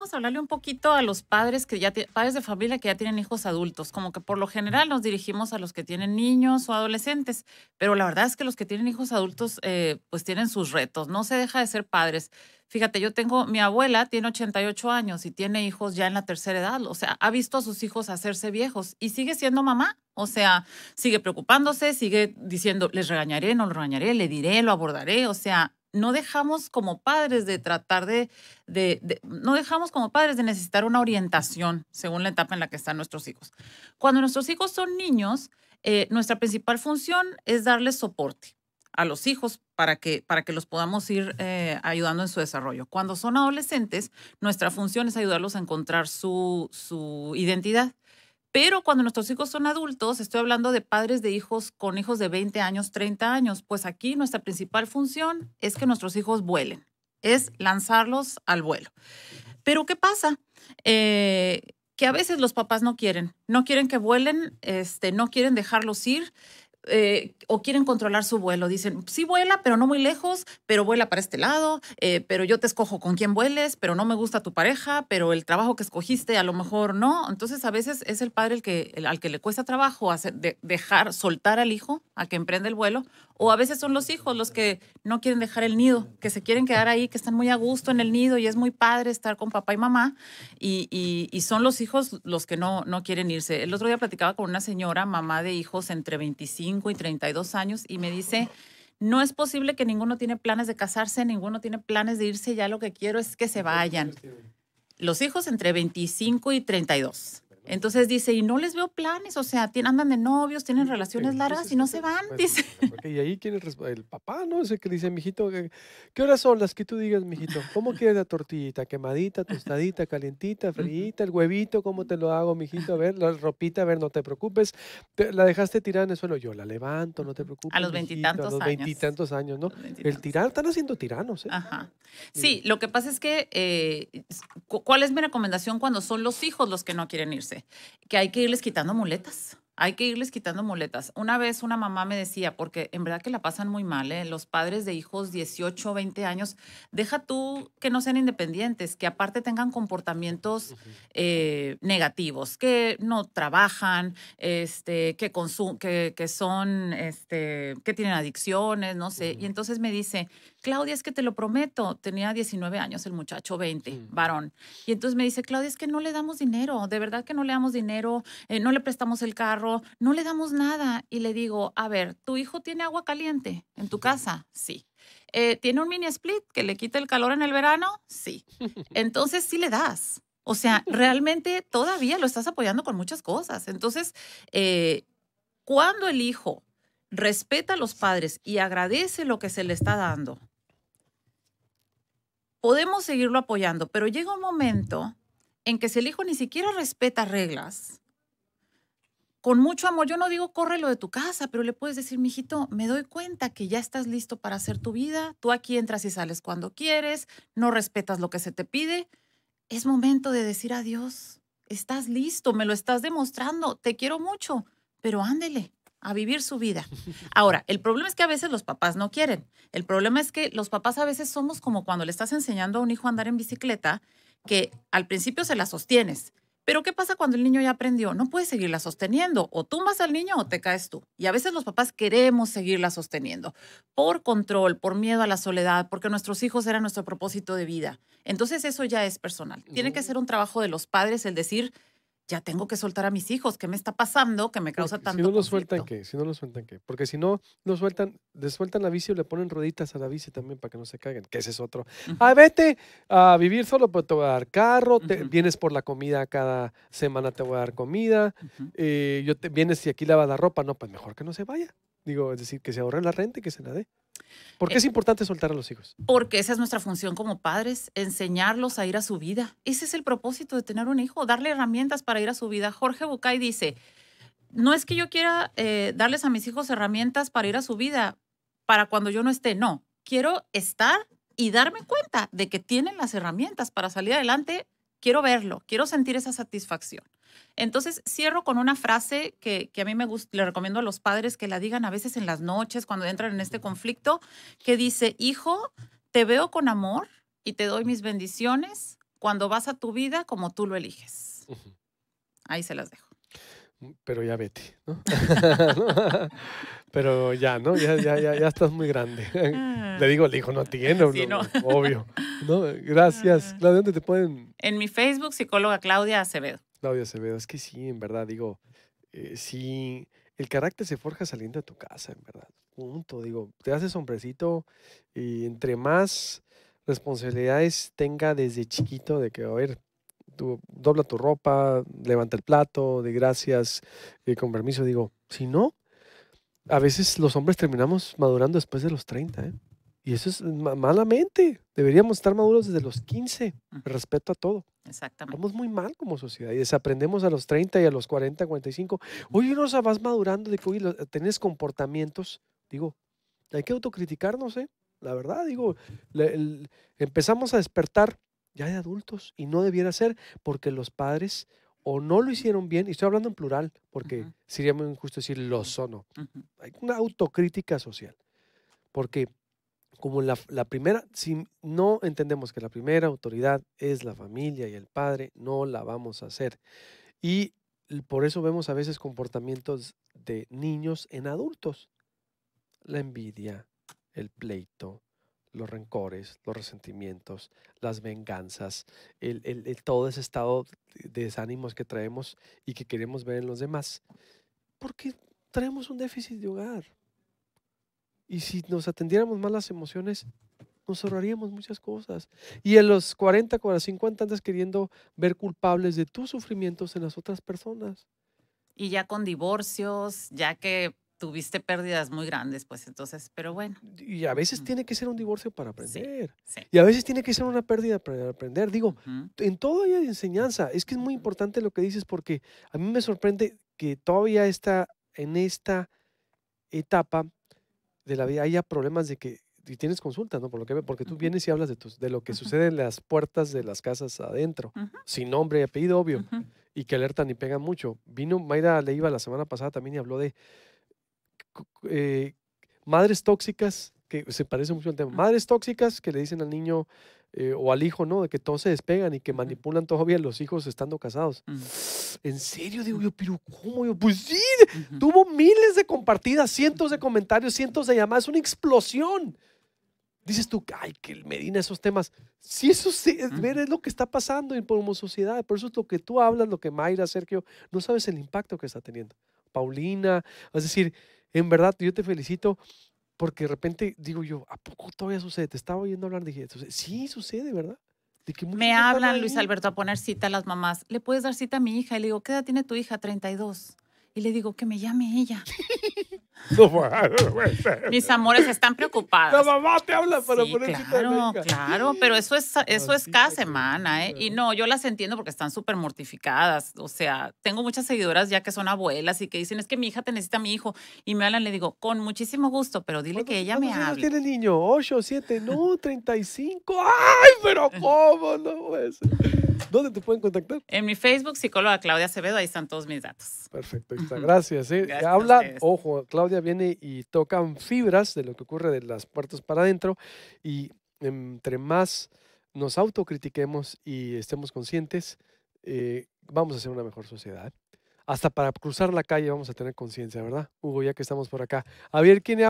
Vamos a hablarle un poquito a los padres que ya padres de familia que ya tienen hijos adultos, como que por lo general nos dirigimos a los que tienen niños o adolescentes, pero la verdad es que los que tienen hijos adultos eh, pues tienen sus retos, no se deja de ser padres. Fíjate, yo tengo mi abuela tiene 88 años y tiene hijos ya en la tercera edad, o sea, ha visto a sus hijos hacerse viejos y sigue siendo mamá, o sea, sigue preocupándose, sigue diciendo les regañaré, no lo regañaré, le diré, lo abordaré, o sea, no dejamos como padres de tratar de, no dejamos como padres de necesitar una orientación según la etapa en la que están nuestros hijos. Cuando nuestros hijos son niños, eh, nuestra principal función es darles soporte a los hijos para que, para que los podamos ir eh, ayudando en su desarrollo. Cuando son adolescentes, nuestra función es ayudarlos a encontrar su, su identidad. Pero cuando nuestros hijos son adultos, estoy hablando de padres de hijos con hijos de 20 años, 30 años, pues aquí nuestra principal función es que nuestros hijos vuelen, es lanzarlos al vuelo. Pero ¿qué pasa? Eh, que a veces los papás no quieren, no quieren que vuelen, este, no quieren dejarlos ir. Eh, o quieren controlar su vuelo. Dicen, sí vuela, pero no muy lejos, pero vuela para este lado, eh, pero yo te escojo con quién vueles, pero no me gusta tu pareja, pero el trabajo que escogiste a lo mejor no. Entonces a veces es el padre el que, al que le cuesta trabajo dejar soltar al hijo a que emprenda el vuelo o a veces son los hijos los que no quieren dejar el nido, que se quieren quedar ahí, que están muy a gusto en el nido y es muy padre estar con papá y mamá. Y, son los hijos los que no, no quieren irse. El otro día platicaba con una señora, mamá de hijos entre 25 y 32 años, y me dice... No es posible que ninguno tiene planes de casarse, ninguno tiene planes de irse, ya lo que quiero es que se vayan. Los hijos entre 25 y 32. Entonces dice, y no les veo planes, o sea, tienen, andan de novios, tienen relaciones largas y no se van, dice. y ahí tiene el papá, ¿no? Ese que dice, mijito, ¿qué horas son las que tú digas, mijito? ¿Cómo quieres la tortillita? ¿Quemadita, tostadita, calientita, frita, el huevito? ¿Cómo te lo hago, mijito? A ver, la ropita, a ver, no te preocupes. la dejaste tirada en el suelo, yo la levanto, no te preocupes. A los veintitantos años. A los veintitantos años, ¿no? El tirar, están haciendo tiranos, ¿eh? Ajá. Sí, lo que pasa es que, eh, ¿cuál es mi recomendación cuando son los hijos los que no quieren irse? que hay que irles quitando muletas. Hay que irles quitando muletas. Una vez una mamá me decía, porque en verdad que la pasan muy mal, ¿eh? los padres de hijos 18, 20 años, deja tú que no sean independientes, que aparte tengan comportamientos eh, negativos, que no trabajan, este, que, que son, este, que tienen adicciones, no sé. Y entonces me dice, Claudia, es que te lo prometo, tenía 19 años el muchacho, 20, mm. varón. Y entonces me dice, Claudia, es que no le damos dinero, de verdad que no le damos dinero, eh, no le prestamos el carro, no le damos nada. Y le digo, a ver, ¿tu hijo tiene agua caliente en tu casa? Sí. Eh, ¿Tiene un mini split que le quita el calor en el verano? Sí. Entonces sí le das. O sea, realmente todavía lo estás apoyando con muchas cosas. Entonces, eh, cuando el hijo respeta a los padres y agradece lo que se le está dando, podemos seguirlo apoyando, pero llega un momento en que si el hijo ni siquiera respeta reglas, con mucho amor, yo no digo córrelo de tu casa, pero le puedes decir, mijito, me doy cuenta que ya estás listo para hacer tu vida, tú aquí entras y sales cuando quieres, no respetas lo que se te pide, es momento de decir adiós, estás listo, me lo estás demostrando, te quiero mucho, pero ándele, a vivir su vida. Ahora, el problema es que a veces los papás no quieren. El problema es que los papás a veces somos como cuando le estás enseñando a un hijo a andar en bicicleta, que al principio se la sostienes. Pero ¿qué pasa cuando el niño ya aprendió? No puedes seguirla sosteniendo. O tumbas al niño o te caes tú. Y a veces los papás queremos seguirla sosteniendo por control, por miedo a la soledad, porque nuestros hijos eran nuestro propósito de vida. Entonces eso ya es personal. Tiene que ser un trabajo de los padres el decir, ya tengo que soltar a mis hijos. ¿Qué me está pasando que me causa tanto Si no los sueltan, ¿qué? Si no los sueltan, ¿qué? Porque si no lo sueltan, le sueltan la bici y le ponen rueditas a la bici también para que no se caigan, que ese es otro. Ah, vete a vivir solo, pero pues, te voy a dar carro, vienes por la comida cada semana, te voy a dar comida, eh, yo te, vienes y aquí lavas la ropa, no, pues mejor que no se vaya. Digo, es decir, que se ahorren la renta y que se la dé. ¿Por qué eh, es importante soltar a los hijos? Porque esa es nuestra función como padres, enseñarlos a ir a su vida. Ese es el propósito de tener un hijo, darle herramientas para ir a su vida. Jorge Bucay dice, no es que yo quiera eh, darles a mis hijos herramientas para ir a su vida, para cuando yo no esté, no. Quiero estar y darme cuenta de que tienen las herramientas para salir adelante. Quiero verlo, quiero sentir esa satisfacción. Entonces, cierro con una frase que, a mí me gusta, le recomiendo a los padres que la digan a veces en las noches cuando entran en este conflicto, que dice, hijo, te veo con amor y te doy mis bendiciones cuando vas a tu vida como tú lo eliges. Ahí se las dejo mm, pero ya vete, ¿no? pero ya, ¿no? Ya, ya, ya, estás muy grande. Le digo al hijo, no tiene, obvio. Gracias. Claudia, ¿dónde te pueden? En mi Facebook, psicóloga Claudia Acevedo. Claudia Acevedo, es que sí, en verdad, digo, eh, si el carácter se forja saliendo de tu casa, en verdad. Punto, digo, te haces hombrecito y entre más responsabilidades tenga desde chiquito de que, a ver, tú dobla tu ropa, levanta el plato, de gracias, eh, con permiso, digo, si no, a veces los hombres terminamos madurando después de los 30, ¿eh? Y eso es malamente. Deberíamos estar maduros desde los 15. Respeto a todo. Exactamente. Vamos muy mal como sociedad y desaprendemos a los 30 y a los 40, 45. hoy no, o vas madurando de que hoy tenés comportamientos. Digo, hay que autocriticarnos, ¿eh? La verdad, digo, empezamos a despertar ya de adultos y no debiera ser porque los padres o no lo hicieron bien, y estoy hablando en plural porque sería muy injusto decir los o no. Hay una autocrítica social porque como la, primera, si no entendemos que la primera autoridad es la familia y el padre, no la vamos a hacer. Y por eso vemos a veces comportamientos de niños en adultos. La envidia, el pleito, los rencores, los resentimientos, las venganzas, el, todo ese estado de desánimos que traemos y que queremos ver en los demás. Porque traemos un déficit de hogar y si nos atendiéramos más las emociones, nos ahorraríamos muchas cosas. Y en los 40, 40, 50 andas queriendo ver culpables de tus sufrimientos en las otras personas. Y ya con divorcios, ya que tuviste pérdidas muy grandes, pues entonces, pero bueno. Y a veces tiene que ser un divorcio para aprender. Y a veces tiene que ser una pérdida para aprender. Digo, en todo hay enseñanza, es que es muy importante lo que dices porque a mí me sorprende que todavía está en esta etapa de la vida haya problemas de que y tienes consultas, ¿no? Por lo que porque tú vienes y hablas de tus, de lo que sucede en las puertas de las casas adentro, sin nombre y apellido, obvio, y que alertan y pegan mucho. Vino Mayra iba la semana pasada también y habló de eh, madres tóxicas, que se parece mucho al tema, madres tóxicas que le dicen al niño, eh, o al hijo, ¿no? De que todos se despegan y que manipulan bien los hijos estando casados. Mm. En serio, digo yo, pero ¿cómo? Yo, pues sí, tuvo miles de compartidas, cientos de comentarios, cientos de llamadas, una explosión. Dices tú, ay, que el Medina, esos temas. Sí, eso es, lo que está pasando en como sociedad. Por eso es lo que tú hablas, lo que Mayra, Sergio, no sabes el impacto que está teniendo. Paulina, vas a decir, en verdad, yo te felicito porque de repente digo yo, ¿a poco todavía sucede? Te estaba oyendo hablar, dije, sí, sucede, ¿verdad? Me hablan, Luis Alberto, a poner cita a las mamás. ¿Le puedes dar cita a mi hija? Y le digo, ¿qué edad tiene tu hija? 32. Y le digo, que me llame ella. Mis amores están preocupados. La mamá te habla para poner Claro, claro, pero eso es, eso es cada semana, ¿eh? Y no, yo las entiendo porque están súper mortificadas. O sea, tengo muchas seguidoras ya que son abuelas y que dicen, es que mi hija te necesita a mi hijo. Y me hablan, le digo, con muchísimo gusto, pero dile que ella me hable. tiene niño? ¿8, 7? No, 35. ¡Ay, pero cómo! No, ser? ¿Dónde te pueden contactar? En mi Facebook, psicóloga Claudia Acevedo, ahí están todos mis datos. Perfecto, está. Gracias. ¿eh? Habla, ojo, Claudia viene y tocan fibras de lo que ocurre de las puertas para adentro y entre más nos autocritiquemos y estemos conscientes, eh, vamos a ser una mejor sociedad. Hasta para cruzar la calle vamos a tener conciencia, ¿verdad? Hugo, ya que estamos por acá. A ver, ¿quién